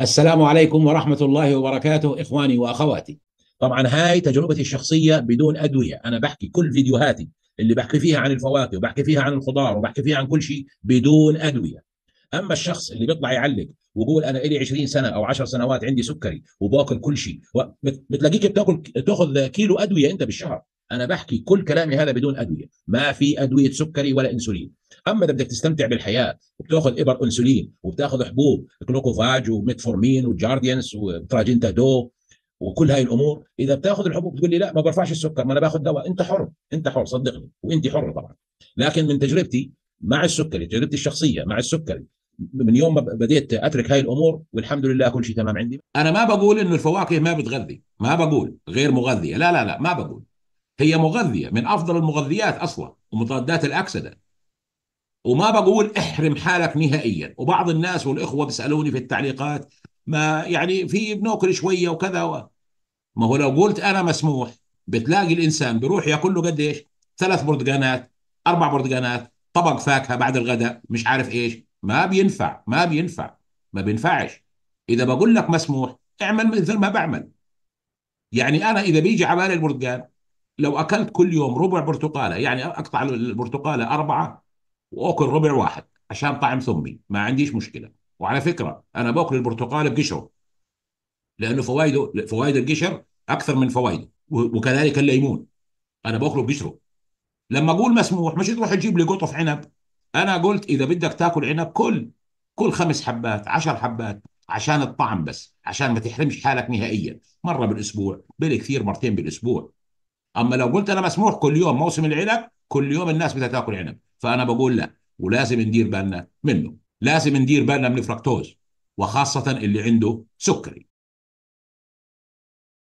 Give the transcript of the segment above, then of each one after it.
السلام عليكم ورحمة الله وبركاته إخواني وأخواتي طبعا هاي تجربتي الشخصية بدون أدوية أنا بحكي كل فيديوهاتي اللي بحكي فيها عن الفواكه وبحكي فيها عن الخضار وبحكي فيها عن كل شيء بدون أدوية أما الشخص اللي بيطلع يعلق ويقول أنا إلي 20 سنة أو 10 سنوات عندي سكري وباكل كل شيء بتلاقيك بتاكل تاخذ كيلو أدوية أنت بالشهر أنا بحكي كل كلامي هذا بدون أدوية ما في أدوية سكري ولا أنسولين اما اذا بدك تستمتع بالحياه وبتاخذ ابر انسولين وبتاخذ حبوب جلوكوفاج وميتفورمين وجارديانس وتراجنتادو وكل هاي الامور اذا بتاخذ الحبوب بتقول لي لا ما برفعش السكر ما انا باخذ دواء انت حر انت حر صدقني وانت حر طبعا لكن من تجربتي مع السكري تجربتي الشخصيه مع السكري من يوم ما بديت اترك هاي الامور والحمد لله كل شيء تمام عندي انا ما بقول انه الفواكه ما بتغذي ما بقول غير مغذيه لا لا لا ما بقول هي مغذيه من افضل المغذيات اصلا ومضادات الاكسده وما بقول احرم حالك نهائيا وبعض الناس والاخوه بيسالوني في التعليقات ما يعني في بناكل شويه وكذا و... ما هو لو قلت انا مسموح بتلاقي الانسان بيروح ياكل له قديش؟ ثلاث برتقانات اربع برتقانات طبق فاكهه بعد الغداء مش عارف ايش ما بينفع ما بينفع ما بينفعش اذا بقول لك مسموح اعمل مثل ما بعمل يعني انا اذا بيجي على بالي البرتقال لو اكلت كل يوم ربع برتقاله يعني اقطع البرتقاله اربعه واكل ربع واحد عشان طعم ثمي ما عنديش مشكله وعلى فكره انا باكل البرتقال بقشره لانه فوائده فوائد القشر اكثر من فوائده وكذلك الليمون انا باكله بقشره لما اقول مسموح مش تروح تجيب لي قطف عنب انا قلت اذا بدك تاكل عنب كل كل خمس حبات عشر حبات عشان الطعم بس عشان ما تحرمش حالك نهائيا مره بالاسبوع بالكثير مرتين بالاسبوع اما لو قلت انا مسموح كل يوم موسم العنب كل يوم الناس بدها تاكل عنب فانا بقول لا ولازم ندير بالنا منه لازم ندير بالنا من الفركتوز وخاصة اللي عنده سكري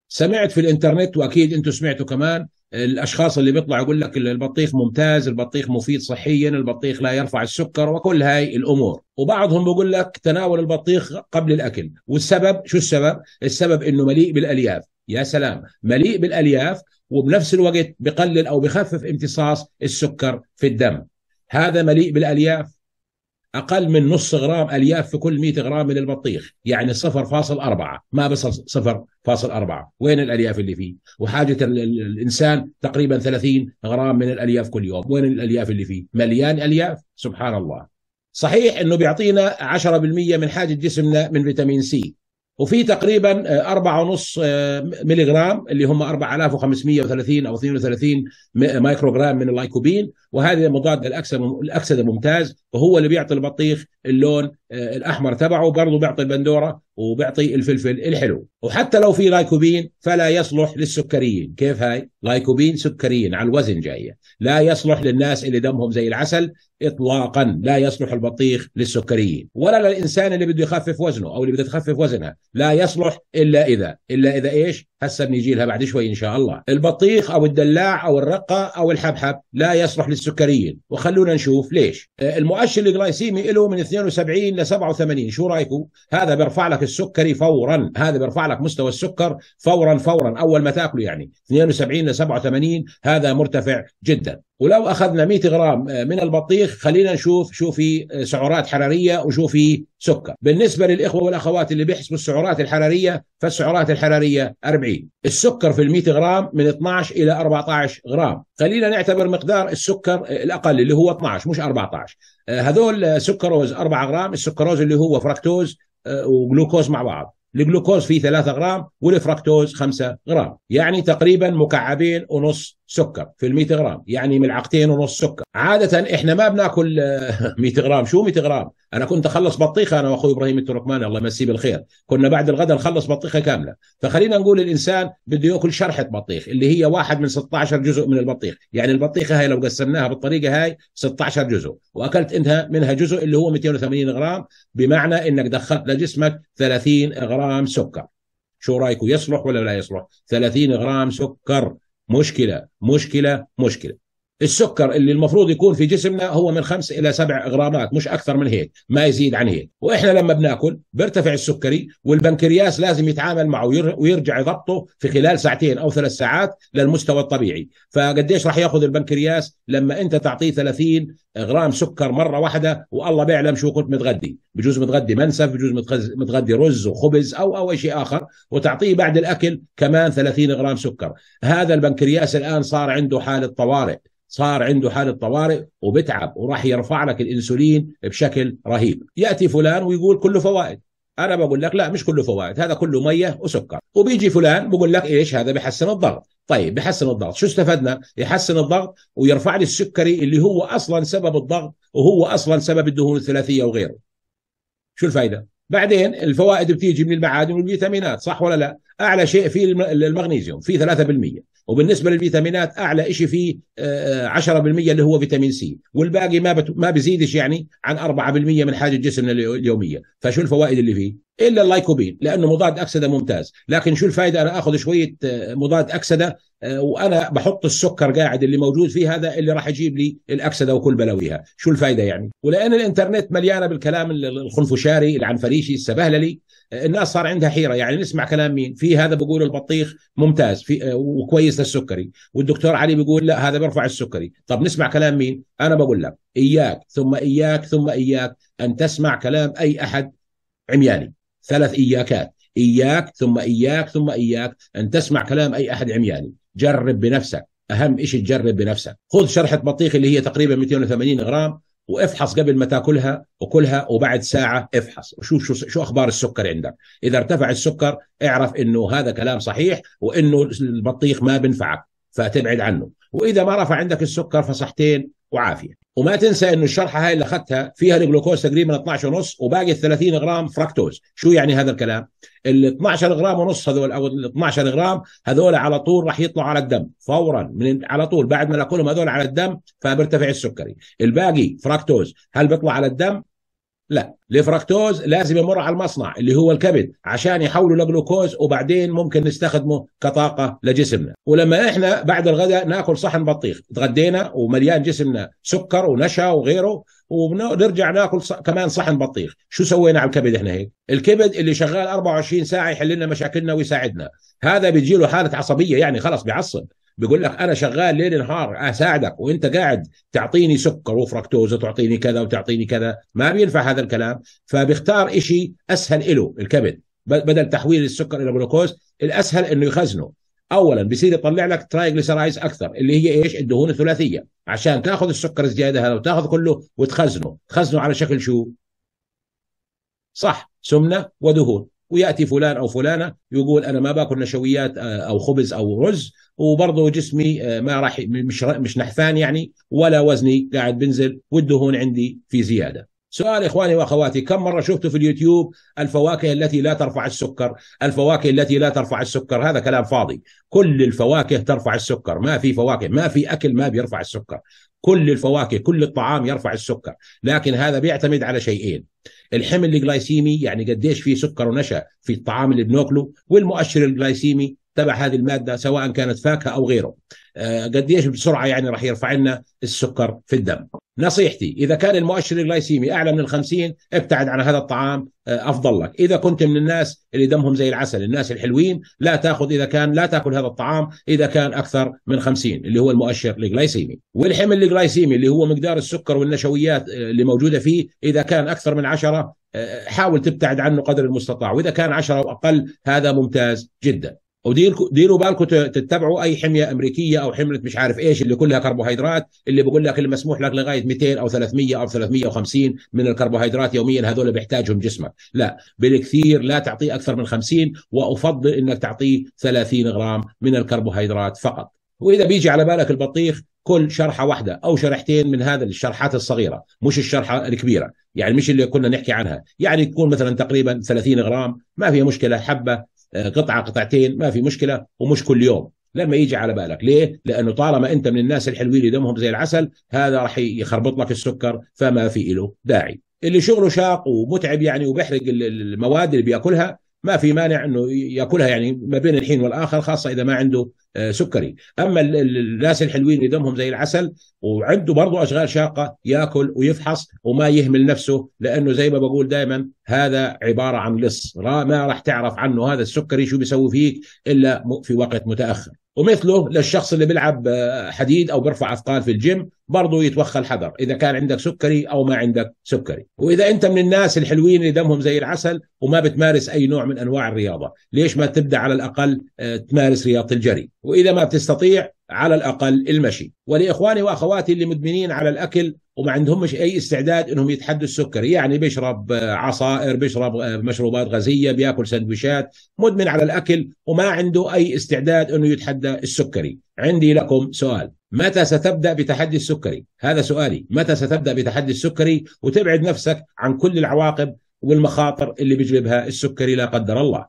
سمعت في الانترنت واكيد انتم سمعتوا كمان الاشخاص اللي بيطلعوا يقول لك البطيخ ممتاز البطيخ مفيد صحيا البطيخ لا يرفع السكر وكل هاي الامور وبعضهم بيقول لك تناول البطيخ قبل الاكل والسبب شو السبب السبب انه مليء بالالياف يا سلام مليء بالالياف وبنفس الوقت بقلل او بخفف امتصاص السكر في الدم هذا مليء بالالياف اقل من نص غرام الياف في كل 100 غرام من البطيخ يعني 0.4 ما بس 0.4 وين الالياف اللي فيه وحاجه الانسان تقريبا 30 غرام من الالياف كل يوم وين الالياف اللي فيه مليان الياف سبحان الله صحيح انه بيعطينا 10% من حاجه جسمنا من فيتامين سي وفي تقريبا 4.5 ملي جرام اللي هم 4530 او 32 مايكرو جرام من اللايكوبين وهذا مضاد الاكسده ممتاز وهو اللي بيعطي البطيخ اللون آه، الاحمر تبعه برضه بيعطي البندوره وبيعطي الفلفل الحلو وحتى لو في لايكوبين فلا يصلح للسكريين كيف هاي لايكوبين سكريين على الوزن جايه لا يصلح للناس اللي دمهم زي العسل اطلاقا لا يصلح البطيخ للسكريين ولا للانسان اللي بده يخفف وزنه او اللي بدها تخفف وزنها لا يصلح الا اذا الا اذا ايش هسه بنيجي لها بعد شوي ان شاء الله البطيخ او الدلاع او الرقه او الحبحب لا يصلح للسكريين وخلونا نشوف ليش آه، المؤشر الجلايسيمي له من 72 ل 87 شو رايكم هذا بيرفع لك السكري فورا هذا بيرفع لك مستوى السكر فورا فورا اول ما تاكله يعني 72 ل 87 هذا مرتفع جدا ولو اخذنا 100 غرام آه، من البطيخ خلينا نشوف شو في آه، سعرات حراريه وشو في سكر بالنسبه للاخوه والاخوات اللي بيحسبوا السعرات الحراريه فالسعرات الحراريه 40 السكر في ال 100 غرام من 12 الى 14 غرام خلينا نعتبر مقدار السكر آه، الاقل اللي هو 12 مش 14 هذول سكروز 4 غرام السكروز اللي هو فركتوز وجلوكوز مع بعض الجلوكوز فيه 3 غرام والفركتوز 5 غرام يعني تقريبا مكعبين ونص سكر في ال 100 غرام يعني ملعقتين ونص سكر عاده احنا ما بناكل 100 آه، غرام شو 100 غرام انا كنت اخلص بطيخه انا واخوي ابراهيم التركمان الله يمسيه بالخير كنا بعد الغداء نخلص بطيخه كامله فخلينا نقول الانسان بده ياكل شرحه بطيخ اللي هي واحد من 16 جزء من البطيخ يعني البطيخه هاي لو قسمناها بالطريقه هاي 16 جزء واكلت انت منها جزء اللي هو 280 غرام بمعنى انك دخلت لجسمك 30 غرام سكر شو رايكم يصلح ولا لا يصلح 30 غرام سكر مشكله مشكله مشكله السكر اللي المفروض يكون في جسمنا هو من خمس الى سبع غرامات مش اكثر من هيك ما يزيد عن هيك واحنا لما بناكل بيرتفع السكري والبنكرياس لازم يتعامل معه ويرجع يضبطه في خلال ساعتين او ثلاث ساعات للمستوى الطبيعي فقديش راح ياخذ البنكرياس لما انت تعطيه 30 غرام سكر مره واحده والله بيعلم شو كنت متغدي بجوز متغدي منسف بجوز متغدي رز وخبز او او شيء اخر وتعطيه بعد الاكل كمان 30 غرام سكر هذا البنكرياس الان صار عنده حاله طوارئ صار عنده حاله طوارئ وبتعب وراح يرفع لك الانسولين بشكل رهيب ياتي فلان ويقول كله فوائد انا بقول لك لا مش كله فوائد هذا كله ميه وسكر وبيجي فلان بقول لك ايش هذا بحسن الضغط طيب بحسن الضغط شو استفدنا يحسن الضغط ويرفع لي السكري اللي هو اصلا سبب الضغط وهو اصلا سبب الدهون الثلاثيه وغيره شو الفائده بعدين الفوائد بتيجي من المعادن والفيتامينات صح ولا لا اعلى شيء فيه المغنيسيوم فيه 3% وبالنسبه للفيتامينات اعلى شيء فيه 10% آه، آه، اللي هو فيتامين سي والباقي ما ما بيزيدش يعني عن 4% من حاجه جسمنا اليوميه فشو الفوائد اللي فيه الا اللايكوبين لانه مضاد اكسده ممتاز لكن شو الفائده انا اخذ شويه آه، مضاد اكسده وانا بحط السكر قاعد اللي موجود فيه هذا اللي راح يجيب لي الاكسده وكل بلاويها شو الفائده يعني ولان الانترنت مليانه بالكلام الخنفشاري العنفريشي السبهللي الناس صار عندها حيره يعني نسمع كلام مين في هذا بيقول البطيخ ممتاز في آه، وكويس للسكري والدكتور علي بيقول لا هذا بيرفع السكري طب نسمع كلام مين انا بقول لك اياك ثم اياك ثم اياك ان تسمع كلام اي احد عمياني ثلاث اياكات اياك ثم اياك ثم اياك ان تسمع كلام اي احد عمياني جرب بنفسك اهم شيء تجرب بنفسك خذ شرحه بطيخ اللي هي تقريبا 280 غرام وافحص قبل ما تاكلها وكلها وبعد ساعه افحص وشوف شو شو اخبار السكر عندك اذا ارتفع السكر اعرف انه هذا كلام صحيح وانه البطيخ ما بنفعك فتبعد عنه واذا ما رفع عندك السكر فصحتين وعافيه وما تنسى انه الشرحه هاي اللي اخذتها فيها الجلوكوز تقريبا 12 ونص وباقي ال 30 غرام فركتوز شو يعني هذا الكلام ال 12 غرام ونص هذول او ال 12 غرام هذول على طول راح يطلعوا على الدم فورا من على طول بعد ما ناكلهم هذول على الدم فبيرتفع السكري الباقي فركتوز هل بيطلع على الدم لا الفركتوز لازم يمر على المصنع اللي هو الكبد عشان يحوله لجلوكوز وبعدين ممكن نستخدمه كطاقه لجسمنا ولما احنا بعد الغداء ناكل صحن بطيخ اتغدينا ومليان جسمنا سكر ونشا وغيره ونرجع ناكل كمان صحن بطيخ شو سوينا على الكبد احنا هيك الكبد اللي شغال 24 ساعه يحل لنا مشاكلنا ويساعدنا هذا بيجي له حاله عصبيه يعني خلص بيعصب بيقول لك انا شغال ليل نهار اساعدك وانت قاعد تعطيني سكر وفركتوز وتعطيني كذا وتعطيني كذا ما بينفع هذا الكلام فبيختار شيء اسهل له الكبد بدل تحويل السكر الى جلوكوز الاسهل انه يخزنه اولا بصير يطلع لك ترايجليسرايز اكثر اللي هي ايش الدهون الثلاثيه عشان تاخذ السكر الزياده هذا وتاخذ كله وتخزنه تخزنه على شكل شو صح سمنه ودهون وياتي فلان او فلانه يقول انا ما باكل نشويات آه، او خبز او رز وبرضه جسمي آه، ما راح مش مش نحفان يعني ولا وزني قاعد بنزل والدهون عندي في زياده. سؤال اخواني واخواتي كم مره شفتوا في اليوتيوب الفواكه التي لا ترفع السكر، الفواكه التي لا ترفع السكر، هذا كلام فاضي، كل الفواكه ترفع السكر، ما في فواكه، ما في اكل ما بيرفع السكر، كل الفواكه، كل الطعام يرفع السكر، لكن هذا بيعتمد على شيئين، الحمل الجلايسيمي يعني قديش في سكر ونشا في الطعام اللي بناكله، والمؤشر الجلايسيمي تبع هذه الماده سواء كانت فاكهه او غيره آه، قديش بسرعه يعني راح يرفع لنا السكر في الدم نصيحتي اذا كان المؤشر الجلايسيمي اعلى من الخمسين 50 ابتعد عن هذا الطعام آه، افضل لك اذا كنت من الناس اللي دمهم زي العسل الناس الحلوين لا تاخذ اذا كان لا تاكل هذا الطعام اذا كان اكثر من 50 اللي هو المؤشر الجلايسيمي والحمل الجلايسيمي اللي هو مقدار السكر والنشويات آه، اللي موجوده فيه اذا كان اكثر من 10 حاول تبتعد عنه قدر المستطاع واذا كان 10 واقل هذا ممتاز جدا وديروا ديروا بالكم تتبعوا اي حميه امريكيه او حمله مش عارف ايش اللي كلها كربوهيدرات اللي بقول لك اللي مسموح لك لغايه 200 او 300 او 350 من الكربوهيدرات يوميا هذول بيحتاجهم جسمك لا بالكثير لا تعطيه اكثر من 50 وافضل انك تعطيه 30 غرام من الكربوهيدرات فقط واذا بيجي على بالك البطيخ كل شرحه واحده او شرحتين من هذا الشرحات الصغيره مش الشرحه الكبيره يعني مش اللي كنا نحكي عنها يعني تكون مثلا تقريبا 30 غرام ما فيها مشكله حبه آه، قطعه قطعتين ما في مشكله ومش كل يوم لما يجي على بالك ليه لانه طالما انت من الناس الحلوين اللي دمهم زي العسل هذا راح يخربط لك السكر فما في له داعي اللي شغله شاق ومتعب يعني وبيحرق المواد اللي بياكلها ما في مانع انه ياكلها يعني ما بين الحين والاخر خاصه اذا ما عنده آه، سكري اما الناس الحلوين اللي دمهم زي العسل وعنده برضه اشغال شاقه ياكل ويفحص وما يهمل نفسه لانه زي ما بقول دائما هذا عباره عن لص ما راح تعرف عنه هذا السكري شو بيسوي فيك الا في وقت متاخر ومثله للشخص اللي بيلعب آه، حديد او بيرفع اثقال في الجيم برضه يتوخى الحذر اذا كان عندك سكري او ما عندك سكري واذا انت من الناس الحلوين اللي دمهم زي العسل وما بتمارس اي نوع من انواع الرياضه ليش ما تبدا على الاقل آه، تمارس رياضه الجري واذا ما بتستطيع على الاقل المشي ولاخواني واخواتي اللي مدمنين على الاكل وما عندهمش اي استعداد انهم يتحدوا السكري يعني بيشرب آه، عصائر بيشرب آه، مشروبات غازيه بياكل سندويشات مدمن على الاكل وما عنده اي استعداد انه يتحدى السكري عندي لكم سؤال متى ستبدا بتحدي السكري هذا سؤالي متى ستبدا بتحدي السكري وتبعد نفسك عن كل العواقب والمخاطر اللي بيجلبها السكري لا قدر الله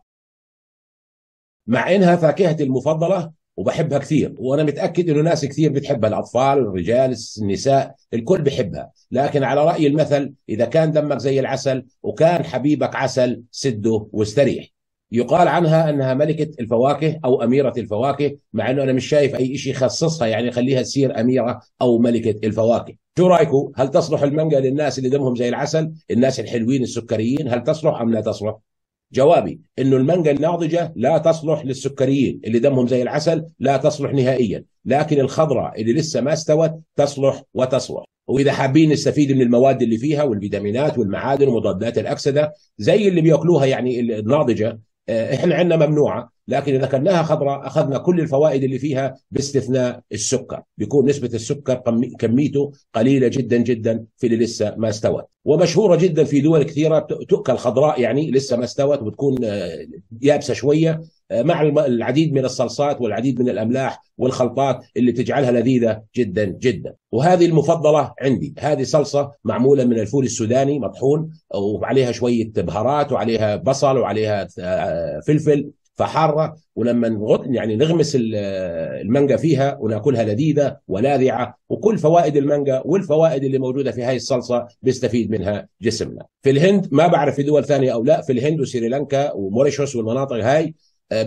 مع انها فاكهتي المفضله وبحبها كثير وانا متاكد انه ناس كثير بتحبها الاطفال الرجال النساء الكل بحبها لكن على راي المثل اذا كان دمك زي العسل وكان حبيبك عسل سده واستريح يقال عنها انها ملكه الفواكه او اميره الفواكه مع انه انا مش شايف اي شيء خصصها يعني خليها تصير اميره او ملكه الفواكه شو رايكم هل تصلح المانجا للناس اللي دمهم زي العسل الناس الحلوين السكريين هل تصلح ام لا تصلح جوابي انه المانجا الناضجه لا تصلح للسكريين اللي دمهم زي العسل لا تصلح نهائيا لكن الخضراء اللي لسه ما استوت تصلح وتصلح واذا حابين نستفيد من المواد اللي فيها والفيتامينات والمعادن ومضادات الاكسده زي اللي بياكلوها يعني الناضجه آه، احنا عندنا ممنوعه لكن اذا كناها خضراء اخذنا كل الفوائد اللي فيها باستثناء السكر بيكون نسبه السكر كميته قليله جدا جدا في اللي لسه ما استوت ومشهوره جدا في دول كثيره تؤكل خضراء يعني لسه ما استوت وبتكون آه، يابسه شويه آه، مع العديد من الصلصات والعديد من الاملاح والخلطات اللي تجعلها لذيذه جدا جدا وهذه المفضله عندي هذه صلصه معموله من الفول السوداني مطحون وعليها شويه بهارات وعليها بصل وعليها آه، فلفل فحاره ولما نغط يعني نغمس آه، المانجا فيها وناكلها لذيذه ولاذعه وكل فوائد المانجا والفوائد اللي موجوده في هذه الصلصه بيستفيد منها جسمنا. في الهند ما بعرف في دول ثانيه او لا، في الهند وسريلانكا وموريشوس والمناطق هاي آه،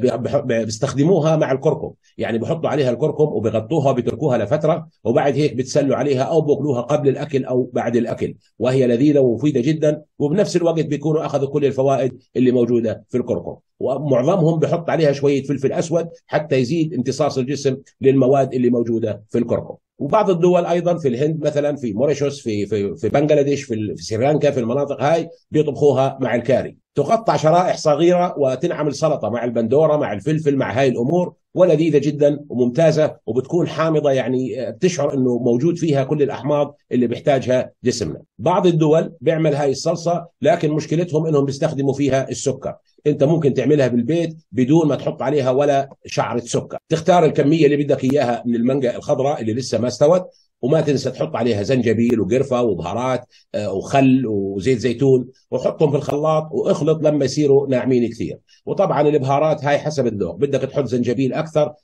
بيستخدموها مع الكركم يعني بحطوا عليها الكركم وبغطوها وبتركوها لفتره وبعد هيك بتسلوا عليها او بياكلوها قبل الاكل او بعد الاكل وهي لذيذه ومفيده جدا وبنفس الوقت بيكونوا اخذوا كل الفوائد اللي موجوده في الكركم ومعظمهم بحط عليها شويه فلفل اسود حتى يزيد امتصاص الجسم للمواد اللي موجوده في الكركم وبعض الدول ايضا في الهند مثلا في موريشوس في في في بنجلاديش في, في سريلانكا في المناطق هاي بيطبخوها مع الكاري تقطع شرائح صغيره وتنعمل سلطه مع البندوره مع الفلفل مع هاي الامور ولذيذه جدا وممتازه وبتكون حامضه يعني بتشعر انه موجود فيها كل الاحماض اللي بيحتاجها جسمنا. بعض الدول بيعمل هاي الصلصه لكن مشكلتهم انهم بيستخدموا فيها السكر. انت ممكن تعملها بالبيت بدون ما تحط عليها ولا شعره سكر. تختار الكميه اللي بدك اياها من المانجا الخضراء اللي لسه ما استوت وما تنسى تحط عليها زنجبيل وقرفه وبهارات آه، وخل وزيت زيتون وحطهم في الخلاط واخلط لما يصيروا ناعمين كثير وطبعا البهارات هاي حسب الذوق بدك تحط زنجبيل اكثر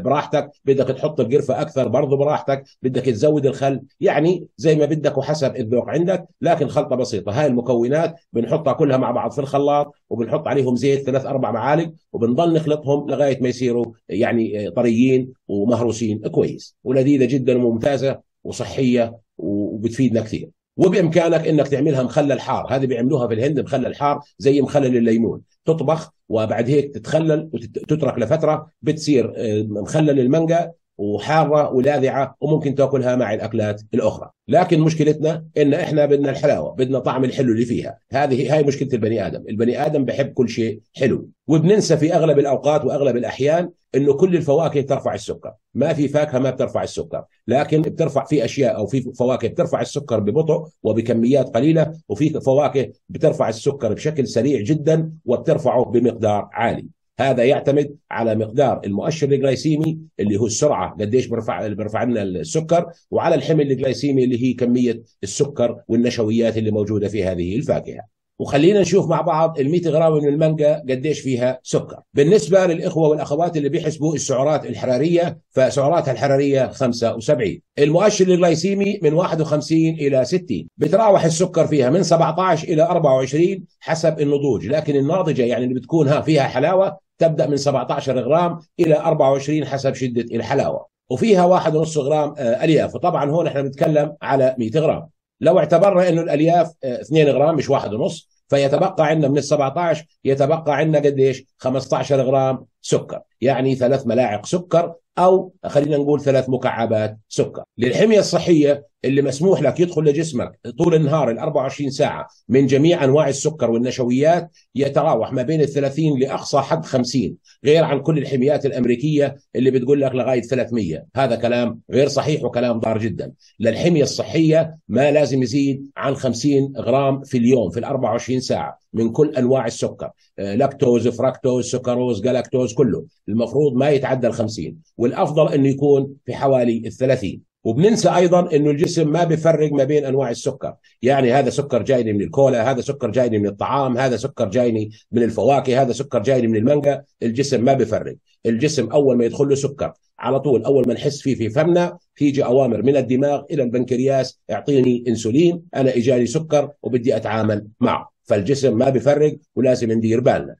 براحتك بدك تحط القرفه اكثر برضه براحتك بدك تزود الخل يعني زي ما بدك وحسب الذوق عندك لكن خلطه بسيطه هاي المكونات بنحطها كلها مع بعض في الخلاط وبنحط عليهم زيت ثلاث اربع معالق وبنضل نخلطهم لغايه ما يصيروا يعني آه، طريين ومهروسين كويس ولذيذه جدا وممتازه وصحيه وبتفيدنا كثير وبامكانك انك تعملها مخلل حار هذه بيعملوها في الهند مخلل حار زي مخلل الليمون تطبخ وبعد هيك تتخلل وتترك لفتره بتصير آه، مخلل المانجا وحاره ولاذعه وممكن تاكلها مع الاكلات الاخرى لكن مشكلتنا ان احنا بدنا الحلاوه بدنا طعم الحلو اللي فيها هذه هاي مشكله البني ادم البني ادم بحب كل شيء حلو وبننسى في اغلب الاوقات واغلب الاحيان انه كل الفواكه ترفع السكر ما في فاكهه ما بترفع السكر لكن بترفع في اشياء او في فواكه بترفع السكر ببطء وبكميات قليله وفي فواكه بترفع السكر بشكل سريع جدا وبترفعه بمقدار عالي هذا يعتمد على مقدار المؤشر الجلايسيمي اللي هو السرعه قديش بيرفع بيرفع لنا السكر وعلى الحمل الجلايسيمي اللي هي كميه السكر والنشويات اللي موجوده في هذه الفاكهه وخلينا نشوف مع بعض ال 100 غرام من المانجا قديش فيها سكر بالنسبه للاخوه والاخوات اللي بيحسبوا السعرات الحراريه فسعراتها الحراريه 75 المؤشر الجلايسيمي من 51 الى 60 بتراوح السكر فيها من 17 الى 24 حسب النضوج لكن الناضجه يعني اللي بتكون ها فيها حلاوه تبدا من 17 غرام الى 24 حسب شده الحلاوه وفيها 1.5 غرام آه، الياف وطبعا هون احنا بنتكلم على 100 غرام لو اعتبرنا انه الالياف 2 آه، غرام مش 1.5 فيتبقى عندنا من ال 17 يتبقى عندنا قديش 15 غرام سكر يعني ثلاث ملاعق سكر او خلينا نقول ثلاث مكعبات سكر للحميه الصحيه اللي مسموح لك يدخل لجسمك طول النهار ال 24 ساعه من جميع انواع السكر والنشويات يتراوح ما بين ال 30 لاقصى حد 50 غير عن كل الحميات الامريكيه اللي بتقول لك لغايه 300 هذا كلام غير صحيح وكلام ضار جدا للحميه الصحيه ما لازم يزيد عن 50 غرام في اليوم في ال 24 ساعه من كل انواع السكر لاكتوز فراكتوز سكروز جلاكتوز كله المفروض ما يتعدى ال 50 والافضل انه يكون في حوالي ال 30 وبننسى ايضا انه الجسم ما بيفرق ما بين انواع السكر، يعني هذا سكر جايني من الكولا، هذا سكر جايني من الطعام، هذا سكر جايني من الفواكه، هذا سكر جايني من المانجا، الجسم ما بيفرق، الجسم اول ما يدخل له سكر على طول اول ما نحس فيه في فمنا تيجي اوامر من الدماغ الى البنكرياس اعطيني انسولين، انا اجاني سكر وبدي اتعامل معه. فالجسم ما بيفرق ولازم ندير بالنا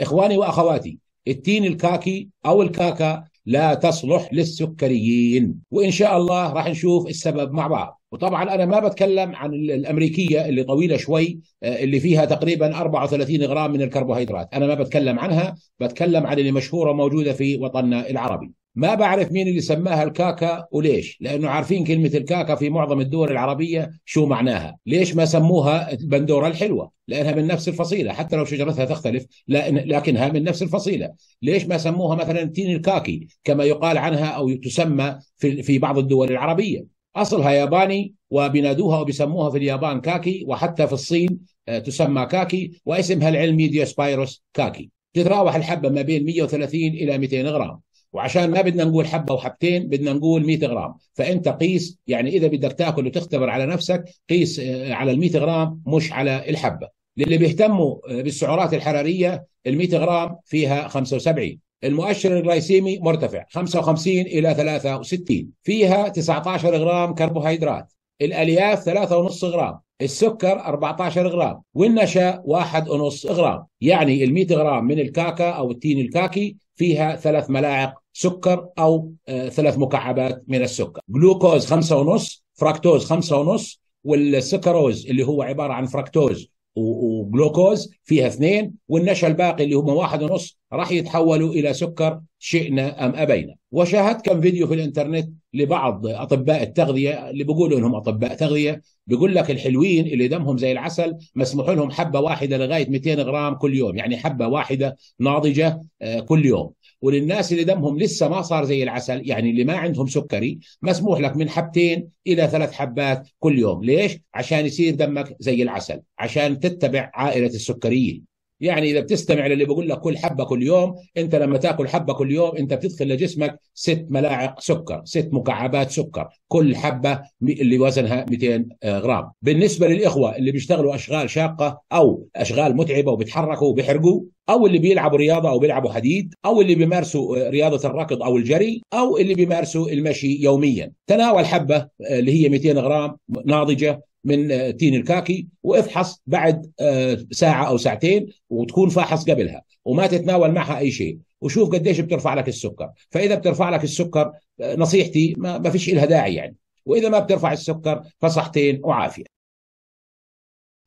إخواني وأخواتي التين الكاكي أو الكاكا لا تصلح للسكريين وإن شاء الله راح نشوف السبب مع بعض وطبعا أنا ما بتكلم عن الأمريكية اللي طويلة شوي آه، اللي فيها تقريبا 34 غرام من الكربوهيدرات أنا ما بتكلم عنها بتكلم عن اللي مشهورة موجودة في وطننا العربي ما بعرف مين اللي سماها الكاكا وليش لانه عارفين كلمه الكاكا في معظم الدول العربيه شو معناها ليش ما سموها البندوره الحلوه لانها من نفس الفصيله حتى لو شجرتها تختلف لكنها من نفس الفصيله ليش ما سموها مثلا التين الكاكي كما يقال عنها او تسمى في في بعض الدول العربيه اصلها ياباني وبنادوها وبيسموها في اليابان كاكي وحتى في الصين آه، تسمى كاكي واسمها العلمي ديوسبايروس كاكي تتراوح الحبه ما بين 130 الى 200 غرام وعشان ما بدنا نقول حبه وحبتين بدنا نقول 100 غرام فانت قيس يعني اذا بدك تاكل وتختبر على نفسك قيس آه، على ال 100 غرام مش على الحبه للي بيهتموا آه، بالسعرات الحراريه ال 100 غرام فيها 75 المؤشر الجلايسيمي مرتفع 55 الى 63 فيها 19 غرام كربوهيدرات الالياف 3.5 غرام السكر 14 غرام والنشا 1.5 غرام يعني ال 100 غرام من الكاكا او التين الكاكي فيها ثلاث ملاعق سكر او آه، ثلاث مكعبات من السكر جلوكوز خمسة ونص فراكتوز خمسة ونص والسكروز اللي هو عباره عن فراكتوز وجلوكوز فيها اثنين والنشا الباقي اللي هم واحد ونص راح يتحولوا الى سكر شئنا ام ابينا وشاهدت كم فيديو في الانترنت لبعض اطباء التغذيه اللي بيقولوا انهم اطباء تغذيه بيقول لك الحلوين اللي دمهم زي العسل مسموح لهم حبه واحده لغايه 200 غرام كل يوم يعني حبه واحده ناضجه آه، كل يوم وللناس اللي دمهم لسه ما صار زي العسل يعني اللي ما عندهم سكري مسموح لك من حبتين الى ثلاث حبات كل يوم ليش عشان يصير دمك زي العسل عشان تتبع عائله السكريين يعني اذا بتستمع للي بقول لك كل حبه كل يوم انت لما تاكل حبه كل يوم انت بتدخل لجسمك ست ملاعق سكر ست مكعبات سكر كل حبه اللي وزنها 200 آه، غرام بالنسبه للاخوه اللي بيشتغلوا اشغال شاقه او اشغال متعبه وبيتحركوا وبيحرقوا او اللي بيلعبوا رياضه او بيلعبوا حديد او اللي بيمارسوا آه، رياضه الركض او الجري او اللي بيمارسوا المشي يوميا تناول حبه آه، اللي هي 200 غرام ناضجه من آه، تين الكاكي وافحص بعد آه، ساعه او ساعتين وتكون فاحص قبلها وما تتناول معها اي شيء وشوف قديش بترفع لك السكر فاذا بترفع لك السكر آه، نصيحتي ما, فيش إلها داعي يعني واذا ما بترفع السكر فصحتين وعافيه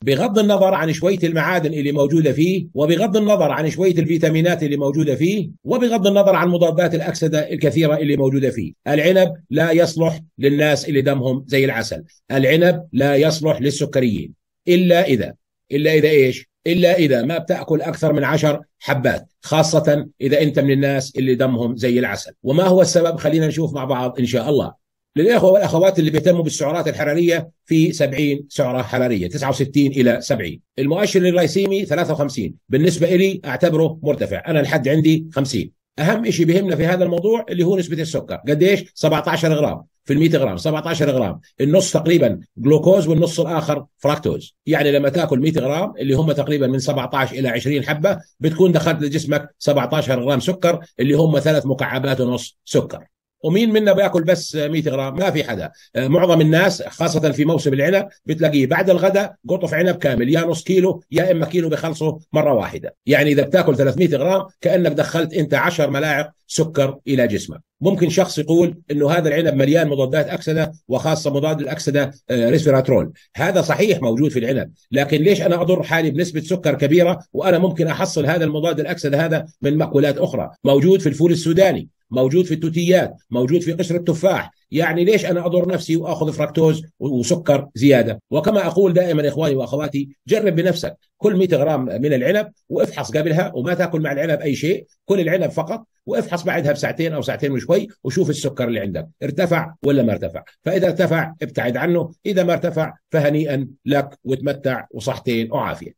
بغض النظر عن شوية المعادن اللي موجودة فيه وبغض النظر عن شوية الفيتامينات اللي موجودة فيه وبغض النظر عن مضادات الأكسدة الكثيرة اللي موجودة فيه العنب لا يصلح للناس اللي دمهم زي العسل العنب لا يصلح للسكريين إلا إذا إلا إذا إيش إلا إذا ما بتأكل أكثر من عشر حبات خاصة إذا أنت من الناس اللي دمهم زي العسل وما هو السبب خلينا نشوف مع بعض إن شاء الله للاخوه والاخوات اللي بيهتموا بالسعرات الحراريه في 70 سعره حراريه 69 الى 70 المؤشر الجلايسيمي 53 بالنسبه لي اعتبره مرتفع انا الحد عندي 50 اهم شيء بيهمنا في هذا الموضوع اللي هو نسبه السكر قديش 17 غرام في ال 100 غرام 17 غرام النص تقريبا جلوكوز والنص الاخر فراكتوز يعني لما تاكل 100 غرام اللي هم تقريبا من 17 الى 20 حبه بتكون دخلت لجسمك 17 غرام سكر اللي هم ثلاث مكعبات ونص سكر ومين منا بياكل بس 100 غرام ما في حدا آه، معظم الناس خاصه في موسم العنب بتلاقيه بعد الغداء قطف عنب كامل يا نص كيلو يا اما كيلو بخلصه مره واحده يعني اذا بتاكل 300 غرام كانك دخلت انت 10 ملاعق سكر الى جسمك ممكن شخص يقول انه هذا العنب مليان مضادات اكسده وخاصه مضاد الاكسده آه، ريسفيراترول هذا صحيح موجود في العنب لكن ليش انا اضر حالي بنسبه سكر كبيره وانا ممكن احصل هذا المضاد الاكسده هذا من مأكولات اخرى موجود في الفول السوداني موجود في التوتيات موجود في قشر التفاح يعني ليش انا اضر نفسي واخذ فركتوز وسكر زياده وكما اقول دائما اخواني واخواتي جرب بنفسك كل 100 غرام من العنب وافحص قبلها وما تاكل مع العنب اي شيء كل العنب فقط وافحص بعدها بساعتين او ساعتين وشوي وشوف السكر اللي عندك ارتفع ولا ما ارتفع فاذا ارتفع ابتعد عنه اذا ما ارتفع فهنيئا لك وتمتع وصحتين وعافيه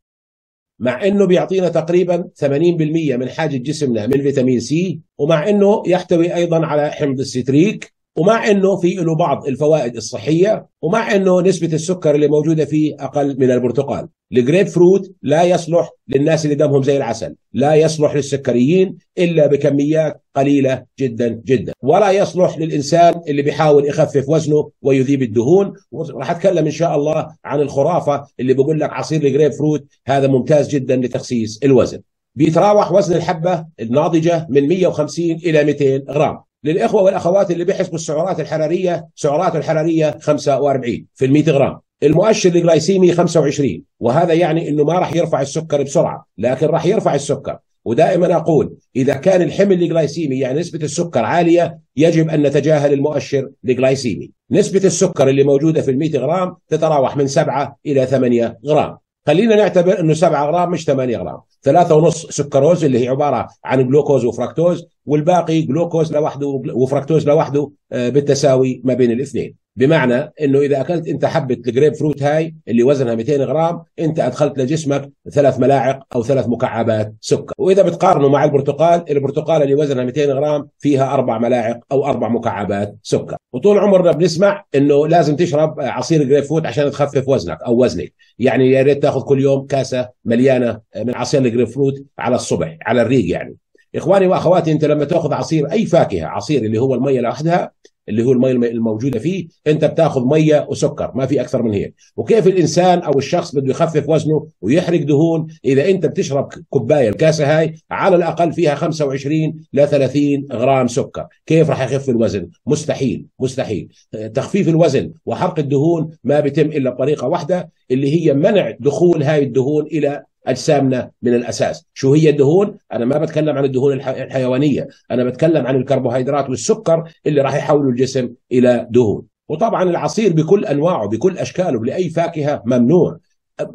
مع انه بيعطينا تقريبا 80% من حاجه جسمنا من فيتامين سي ومع انه يحتوي ايضا على حمض الستريك ومع انه في له بعض الفوائد الصحيه ومع انه نسبه السكر اللي موجوده فيه اقل من البرتقال الجريب فروت لا يصلح للناس اللي دمهم زي العسل لا يصلح للسكريين الا بكميات قليله جدا جدا ولا يصلح للانسان اللي بيحاول يخفف وزنه ويذيب الدهون وراح اتكلم ان شاء الله عن الخرافه اللي بقول لك عصير الجريب فروت هذا ممتاز جدا لتخسيس الوزن بيتراوح وزن الحبه الناضجه من 150 الى 200 غرام للإخوة والأخوات اللي بيحسبوا السعرات الحرارية سعراته الحرارية 45 في ال 100 غرام المؤشر الجلايسيمي 25 وهذا يعني انه ما راح يرفع السكر بسرعه لكن راح يرفع السكر ودائما اقول اذا كان الحمل الجلايسيمي يعني نسبه السكر عاليه يجب ان نتجاهل المؤشر الجلايسيمي نسبه السكر اللي موجوده في ال 100 غرام تتراوح من 7 الى 8 غرام خلينا نعتبر انه 7 غرام مش 8 غرام 3.5 سكروز اللي هي عباره عن جلوكوز وفركتوز والباقي جلوكوز لوحده وفركتوز لوحده آه، بالتساوي ما بين الاثنين بمعنى انه اذا اكلت انت حبه الجريب فروت هاي اللي وزنها 200 غرام انت ادخلت لجسمك ثلاث ملاعق او ثلاث مكعبات سكر واذا بتقارنه مع البرتقال البرتقال اللي وزنها 200 غرام فيها اربع ملاعق او اربع مكعبات سكر وطول عمرنا بنسمع انه لازم تشرب عصير جريب فروت عشان تخفف وزنك او وزنك يعني يا ريت تاخذ كل يوم كاسه مليانه من عصير الجريب فروت على الصبح على الريق يعني اخواني واخواتي انت لما تاخذ عصير اي فاكهه عصير اللي هو الميه لوحدها اللي هو الميه الموجوده فيه انت بتاخذ ميه وسكر ما في اكثر من هيك وكيف الانسان او الشخص بده يخفف وزنه ويحرق دهون اذا انت بتشرب كوبايه الكاسه هاي على الاقل فيها 25 ل 30 غرام سكر كيف راح يخف الوزن مستحيل مستحيل تخفيف الوزن وحرق الدهون ما بيتم الا بطريقه واحده اللي هي منع دخول هاي الدهون الى اجسامنا من الاساس شو هي الدهون انا ما بتكلم عن الدهون الحيوانيه انا بتكلم عن الكربوهيدرات والسكر اللي راح يحولوا الجسم الى دهون وطبعا العصير بكل انواعه بكل اشكاله لاي فاكهه ممنوع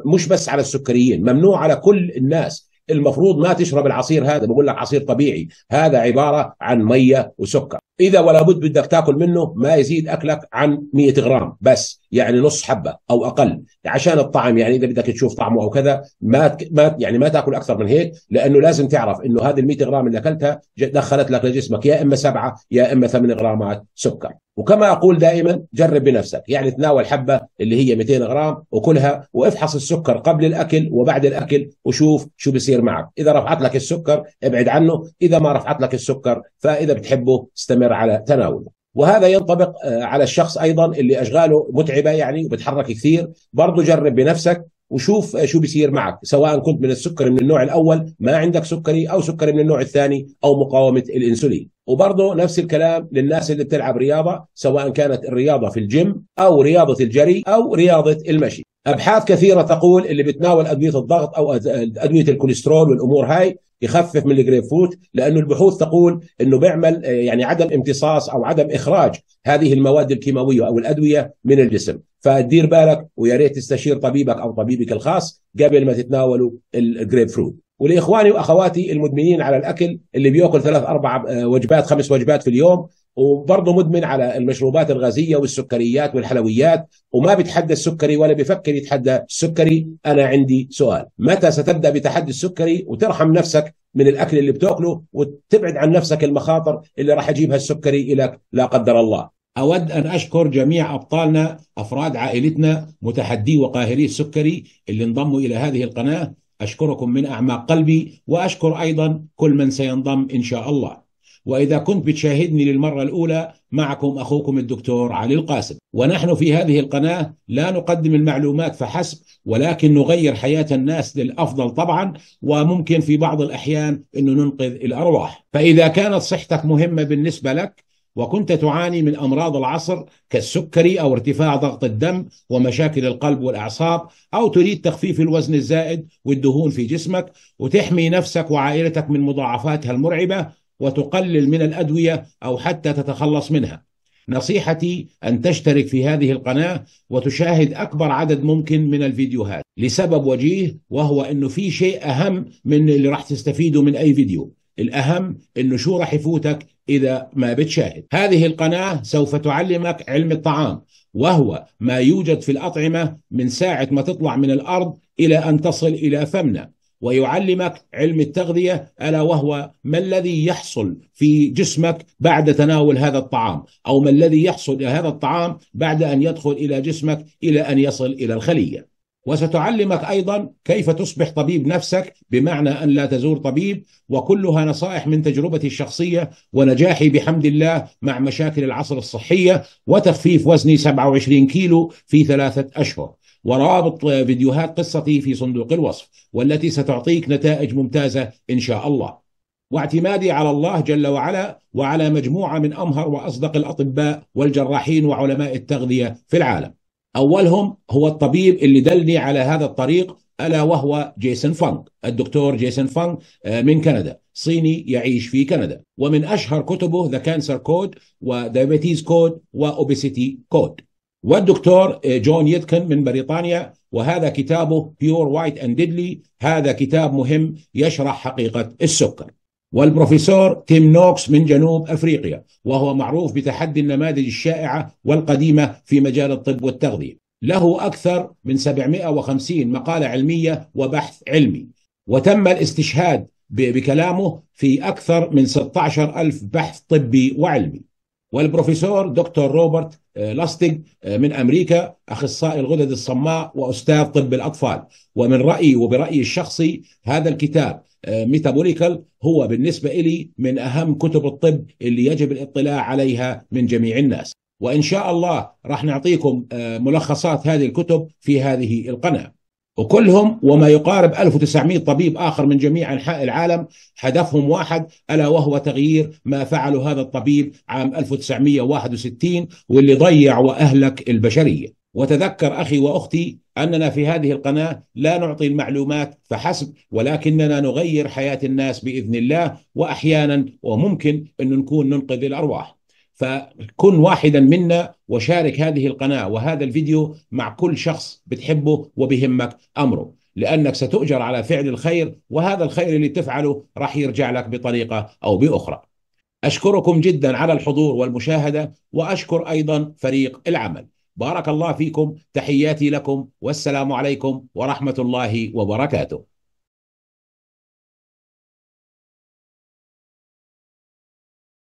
مش بس على السكريين ممنوع على كل الناس المفروض ما تشرب العصير هذا بقول لك عصير طبيعي هذا عباره عن ميه وسكر اذا ولا بد بدك تاكل منه ما يزيد اكلك عن 100 غرام بس يعني نص حبه او اقل عشان الطعم يعني اذا بدك تشوف طعمه او كذا ما ما يعني ما تاكل اكثر من هيك لانه لازم تعرف انه هذه ال 100 غرام اللي اكلتها دخلت لك لجسمك يا اما سبعه يا اما 8 غرامات سكر وكما اقول دائما جرب بنفسك يعني تناول حبه اللي هي 200 غرام وكلها وافحص السكر قبل الاكل وبعد الاكل وشوف شو بصير معك اذا رفعت لك السكر ابعد عنه اذا ما رفعت لك السكر فاذا بتحبه استمر قادر على تناوله وهذا ينطبق آه، على الشخص ايضا اللي اشغاله متعبه يعني وبتحرك كثير برضه جرب بنفسك وشوف آه، شو بيصير معك سواء كنت من السكري من النوع الاول ما عندك سكري او سكري من النوع الثاني او مقاومه الانسولين وبرضه نفس الكلام للناس اللي بتلعب رياضه سواء كانت الرياضه في الجيم او رياضه الجري او رياضه المشي ابحاث كثيره تقول اللي بتناول ادويه الضغط او ادويه الكوليسترول والامور هاي يخفف من الجريب فروت لانه البحوث تقول انه بيعمل آه، يعني عدم امتصاص او عدم اخراج هذه المواد الكيماويه او الادويه من الجسم فدير بالك ويا ريت تستشير طبيبك او طبيبك الخاص قبل ما تتناولوا الجريب فروت ولاخواني واخواتي المدمنين على الاكل اللي بياكل ثلاث اربع آه، وجبات خمس وجبات في اليوم وبرضه مدمن على المشروبات الغازيه والسكريات والحلويات وما بيتحدى السكري ولا بيفكر يتحدى السكري انا عندي سؤال متى ستبدا بتحدي السكري وترحم نفسك من الاكل اللي بتاكله وتبعد عن نفسك المخاطر اللي راح يجيبها السكري لك لا قدر الله أود أن أشكر جميع أبطالنا أفراد عائلتنا متحدي وقاهري السكري اللي انضموا إلى هذه القناة أشكركم من أعماق قلبي وأشكر أيضا كل من سينضم إن شاء الله وإذا كنت بتشاهدني للمرة الأولى معكم أخوكم الدكتور علي القاسم ونحن في هذه القناة لا نقدم المعلومات فحسب ولكن نغير حياة الناس للأفضل طبعا وممكن في بعض الأحيان أنه ننقذ الأرواح فإذا كانت صحتك مهمة بالنسبة لك وكنت تعاني من امراض العصر كالسكري او ارتفاع ضغط الدم ومشاكل القلب والاعصاب او تريد تخفيف الوزن الزائد والدهون في جسمك وتحمي نفسك وعائلتك من مضاعفاتها المرعبه وتقلل من الادويه او حتى تتخلص منها. نصيحتي ان تشترك في هذه القناه وتشاهد اكبر عدد ممكن من الفيديوهات لسبب وجيه وهو انه في شيء اهم من اللي راح تستفيده من اي فيديو. الاهم انه شو راح يفوتك اذا ما بتشاهد هذه القناه سوف تعلمك علم الطعام وهو ما يوجد في الاطعمه من ساعه ما تطلع من الارض الى ان تصل الى فمنا ويعلمك علم التغذيه الا وهو ما الذي يحصل في جسمك بعد تناول هذا الطعام او ما الذي يحصل الى هذا الطعام بعد ان يدخل الى جسمك الى ان يصل الى الخليه وستعلمك أيضا كيف تصبح طبيب نفسك بمعنى أن لا تزور طبيب وكلها نصائح من تجربتي الشخصية ونجاحي بحمد الله مع مشاكل العصر الصحية وتخفيف وزني 27 كيلو في ثلاثة أشهر ورابط فيديوهات قصتي في صندوق الوصف والتي ستعطيك نتائج ممتازة إن شاء الله واعتمادي على الله جل وعلا وعلى مجموعة من أمهر وأصدق الأطباء والجراحين وعلماء التغذية في العالم أولهم هو الطبيب اللي دلني على هذا الطريق ألا وهو جيسون فانك الدكتور جيسون فانك آه، من كندا صيني يعيش في كندا ومن أشهر كتبه ذا كانسر كود ودايابيتيز كود وأوبيسيتي كود والدكتور آه، جون يدكن من بريطانيا وهذا كتابه بيور وايت اند ديدلي هذا كتاب مهم يشرح حقيقة السكر والبروفيسور تيم نوكس من جنوب افريقيا وهو معروف بتحدي النماذج الشائعه والقديمه في مجال الطب والتغذيه. له اكثر من 750 مقاله علميه وبحث علمي وتم الاستشهاد بكلامه في اكثر من 16 ألف بحث طبي وعلمي. والبروفيسور دكتور روبرت آه، لاستيج آه، من امريكا اخصائي الغدد الصماء واستاذ طب الاطفال ومن رايي وبرايي الشخصي هذا الكتاب ميتابوليكال هو بالنسبة إلي من أهم كتب الطب اللي يجب الاطلاع عليها من جميع الناس وإن شاء الله راح نعطيكم آه، ملخصات هذه الكتب في هذه القناة وكلهم وما يقارب 1900 طبيب آخر من جميع أنحاء العالم هدفهم واحد ألا وهو تغيير ما فعله هذا الطبيب عام 1961 واللي ضيع وأهلك البشرية وتذكر اخي واختي اننا في هذه القناه لا نعطي المعلومات فحسب ولكننا نغير حياه الناس باذن الله واحيانا وممكن ان نكون ننقذ الارواح. فكن واحدا منا وشارك هذه القناه وهذا الفيديو مع كل شخص بتحبه وبهمك امره. لانك ستؤجر على فعل الخير وهذا الخير اللي تفعله راح يرجع لك بطريقه او باخرى. اشكركم جدا على الحضور والمشاهده واشكر ايضا فريق العمل. بارك الله فيكم تحياتي لكم والسلام عليكم ورحمه الله وبركاته